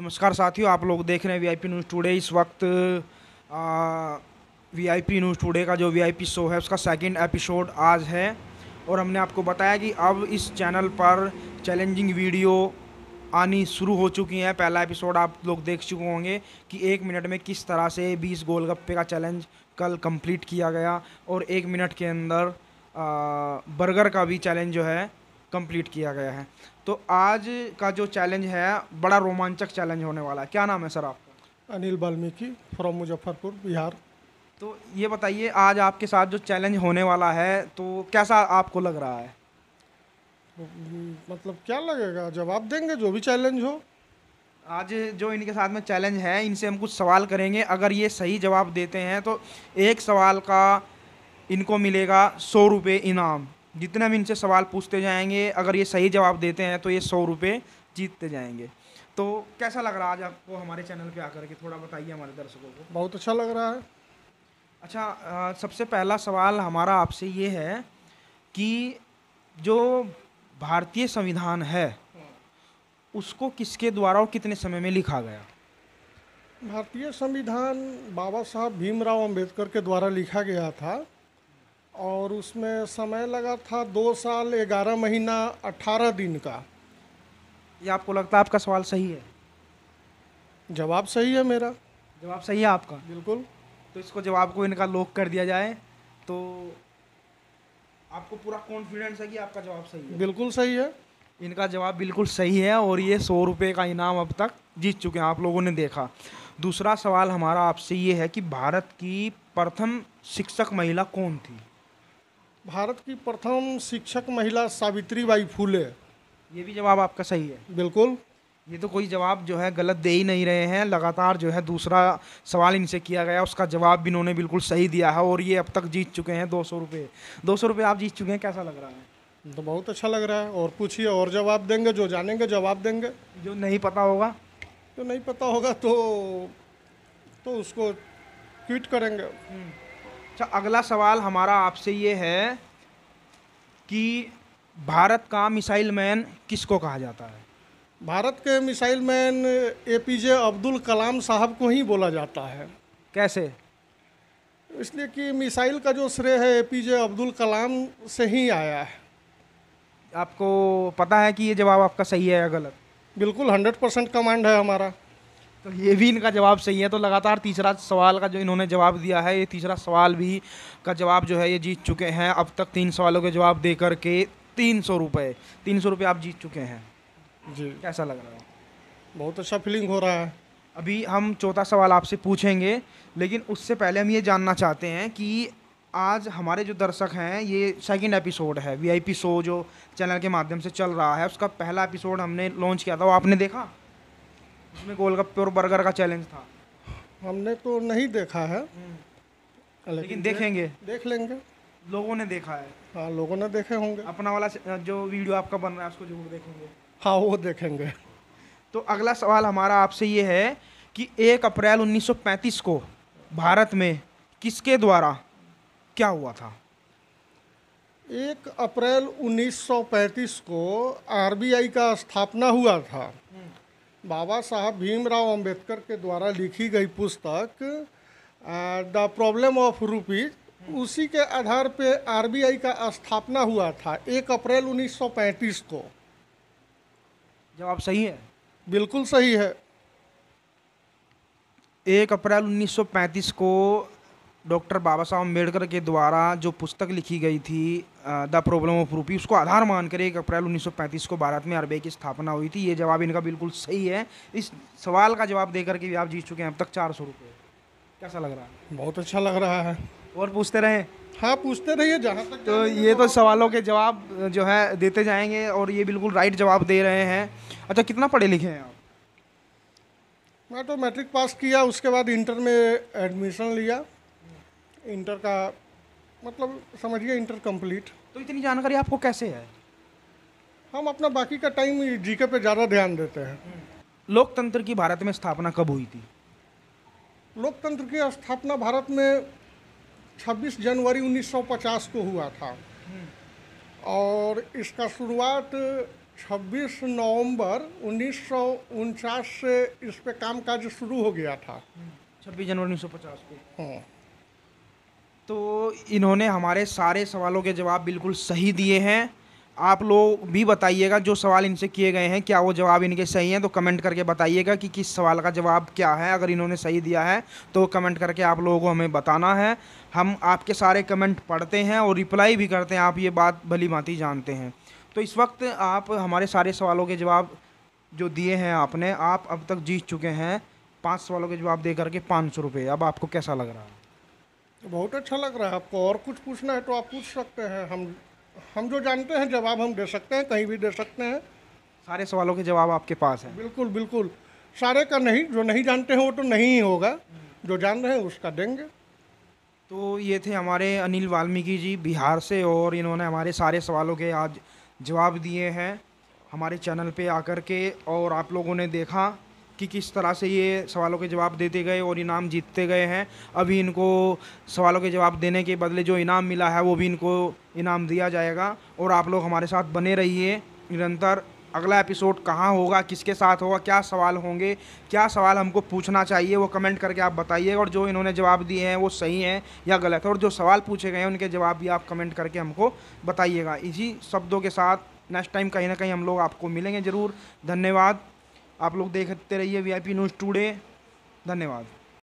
नमस्कार साथियों आप लोग देख रहे हैं वीआईपी न्यूज़ टुडे इस वक्त वीआईपी न्यूज़ टुडे का जो वीआईपी शो है उसका सेकंड एपिसोड आज है और हमने आपको बताया कि अब इस चैनल पर चैलेंजिंग वीडियो आनी शुरू हो चुकी हैं पहला एपिसोड आप लोग देख चुके होंगे कि एक मिनट में किस तरह से 20 गोलगप्पे का चैलेंज कल कंप्लीट किया गया और एक मिनट के अंदर आ, बर्गर का भी चैलेंज जो है कंप्लीट किया गया है तो आज का जो चैलेंज है बड़ा रोमांचक चैलेंज होने वाला है क्या नाम है सर आपका अनिल वाल्मीकि फ्रॉम मुजफ्फरपुर बिहार तो ये बताइए आज आपके साथ जो चैलेंज होने वाला है तो कैसा आपको लग रहा है मतलब क्या लगेगा जवाब देंगे जो भी चैलेंज हो आज जो इनके साथ में चैलेंज है इनसे हम कुछ सवाल करेंगे अगर ये सही जवाब देते हैं तो एक सवाल का इनको मिलेगा सौ रुपये इनाम जितना भी इनसे सवाल पूछते जाएंगे अगर ये सही जवाब देते हैं तो ये सौ रुपये जीतते जाएंगे तो कैसा लग रहा है आज आपको हमारे चैनल पे आकर के थोड़ा बताइए हमारे दर्शकों को बहुत अच्छा लग रहा है अच्छा आ, सबसे पहला सवाल हमारा आपसे ये है कि जो भारतीय संविधान है उसको किसके द्वारा और कितने समय में लिखा गया भारतीय संविधान बाबा साहब भीमराव अंबेडकर के द्वारा लिखा गया था और उसमें समय लगा था दो साल ग्यारह महीना अट्ठारह दिन का ये आपको लगता है आपका सवाल सही है जवाब सही है मेरा जवाब सही है आपका बिल्कुल तो इसको जवाब को इनका लॉक कर दिया जाए तो आपको पूरा कॉन्फिडेंस है कि आपका जवाब सही है बिल्कुल सही है इनका जवाब बिल्कुल सही है और ये सौ रुपये का इनाम अब तक जीत चुके हैं आप लोगों ने देखा दूसरा सवाल हमारा आपसे ये है कि भारत की प्रथम शिक्षक महिला कौन थी भारत की प्रथम शिक्षक महिला सावित्री बाई फूले ये भी जवाब आपका सही है बिल्कुल ये तो कोई जवाब जो है गलत दे ही नहीं रहे हैं लगातार जो है दूसरा सवाल इनसे किया गया उसका जवाब भी इन्होंने बिल्कुल सही दिया है और ये अब तक जीत चुके हैं दो सौ रुपये दो सौ रुपये आप जीत चुके हैं कैसा लग रहा है तो बहुत अच्छा लग रहा है और पूछिए और जवाब देंगे जो जानेंगे जवाब देंगे जो नहीं पता होगा जो नहीं पता होगा तो तो उसको ट्वीट करेंगे हम्म। अच्छा अगला सवाल हमारा आपसे ये है कि भारत का मिसाइल मैन किसको कहा जाता है भारत के missile man A P J Abdul Kalam साहब को ही बोला जाता है कैसे इसलिए कि मिसाइल का जो श्रेय है ए पी जे अब्दुल कलाम से ही आया है आपको पता है कि ये जवाब आपका सही है या गलत बिल्कुल हंड्रेड परसेंट कमांड है हमारा तो ये भी इनका जवाब सही है तो लगातार तीसरा सवाल का जो इन्होंने जवाब दिया है ये तीसरा सवाल भी का जवाब जो है ये जीत चुके हैं अब तक तीन सवालों के जवाब दे करके तीन सौ रुपये तीन सौ रुपये आप जीत चुके हैं जी कैसा लग रहा है बहुत अच्छा फीलिंग हो रहा है अभी हम चौथा सवाल आपसे पूछेंगे लेकिन उससे पहले हम ये जानना चाहते हैं कि आज हमारे जो दर्शक हैं ये सेकंड एपिसोड है वीआईपी शो जो चैनल के माध्यम से चल रहा है उसका पहला एपिसोड हमने लॉन्च किया था वो आपने देखा उसमें गोलगप्पे और बर्गर का चैलेंज था हमने तो नहीं देखा है हम्म। लेकिन देखेंगे देख लेंगे लोगों ने देखा है हाँ लोगों ने देखे होंगे अपना वाला जो वीडियो आपका बन रहा है उसको जरूर देखेंगे हाँ वो देखेंगे तो अगला सवाल हमारा आपसे ये है कि एक अप्रैल 1935 को भारत में किसके द्वारा क्या हुआ था एक अप्रैल 1935 को आरबीआई का स्थापना हुआ था बाबा साहब भीमराव अंबेडकर के द्वारा लिखी गई पुस्तक द प्रॉब्लम ऑफ रूपीज उसी के आधार पे आरबीआई का स्थापना हुआ था एक अप्रैल 1935 को जवाब सही है बिल्कुल सही है एक अप्रैल 1935 को डॉक्टर बाबा साहब अम्बेडकर के द्वारा जो पुस्तक लिखी गई थी द प्रॉब्लम ऑफ रूपी उसको आधार मानकर एक अप्रैल 1935 को भारत में अरबे की स्थापना हुई थी ये जवाब इनका बिल्कुल सही है इस सवाल का जवाब देकर के भी आप जीत चुके हैं अब तक चार सौ रुपये कैसा लग रहा है बहुत अच्छा लग रहा है और पूछते रहें हाँ पूछते रहिए जहाँ तक तो ये तो सवालों के जवाब जो है देते जाएंगे और ये बिल्कुल राइट जवाब दे रहे हैं अच्छा कितना पढ़े लिखे हैं आप मैं तो मैट्रिक पास किया उसके बाद इंटर में एडमिशन लिया इंटर का मतलब समझिए इंटर कंप्लीट तो इतनी जानकारी आपको कैसे है हम अपना बाकी का टाइम जीके पे ज़्यादा ध्यान देते हैं लोकतंत्र की भारत में स्थापना कब हुई थी लोकतंत्र की स्थापना भारत में 26 जनवरी 1950 को हुआ था और इसका शुरुआत 26 नवंबर उन्नीस से इस पे काज शुरू हो गया था 26 जनवरी 1950 को हाँ तो इन्होंने हमारे सारे सवालों के जवाब बिल्कुल सही दिए हैं आप लोग भी बताइएगा जो सवाल इनसे किए गए हैं क्या वो जवाब इनके सही हैं तो कमेंट करके बताइएगा कि किस सवाल का जवाब क्या है अगर इन्होंने सही दिया है तो कमेंट करके आप लोगों को हमें बताना है हम आपके सारे कमेंट पढ़ते हैं और रिप्लाई भी करते हैं आप ये बात भली भांति जानते हैं तो इस वक्त आप हमारे सारे सवालों के जवाब जो दिए हैं आपने आप अब तक जीत चुके हैं पाँच सवालों के जवाब दे करके पाँच सौ रुपये अब आपको कैसा लग रहा है बहुत अच्छा लग रहा है आपको और कुछ पूछना है तो आप पूछ सकते हैं हम हम जो जानते हैं जवाब हम दे सकते हैं कहीं भी दे सकते हैं सारे सवालों के जवाब आपके पास हैं बिल्कुल बिल्कुल सारे का नहीं जो नहीं जानते हैं वो तो नहीं ही होगा जो जान रहे हैं उसका देंगे तो ये थे हमारे अनिल वाल्मीकि जी बिहार से और इन्होंने हमारे सारे सवालों के आज जवाब दिए हैं हमारे चैनल पे आकर के और आप लोगों ने देखा कि किस तरह से ये सवालों के जवाब देते गए और इनाम जीतते गए हैं अभी इनको सवालों के जवाब देने के बदले जो इनाम मिला है वो भी इनको इनाम दिया जाएगा और आप लोग हमारे साथ बने रहिए निरंतर अगला एपिसोड कहाँ होगा किसके साथ होगा क्या सवाल होंगे क्या सवाल हमको पूछना चाहिए वो कमेंट करके आप बताइए और जो इन्होंने जवाब दिए हैं वो सही हैं या गलत है और जो सवाल पूछे गए हैं उनके जवाब भी आप कमेंट करके हमको बताइएगा इसी शब्दों के साथ नेक्स्ट टाइम कहीं ना कहीं हम लोग आपको मिलेंगे ज़रूर धन्यवाद आप लोग देखते रहिए V I P news today धन्यवाद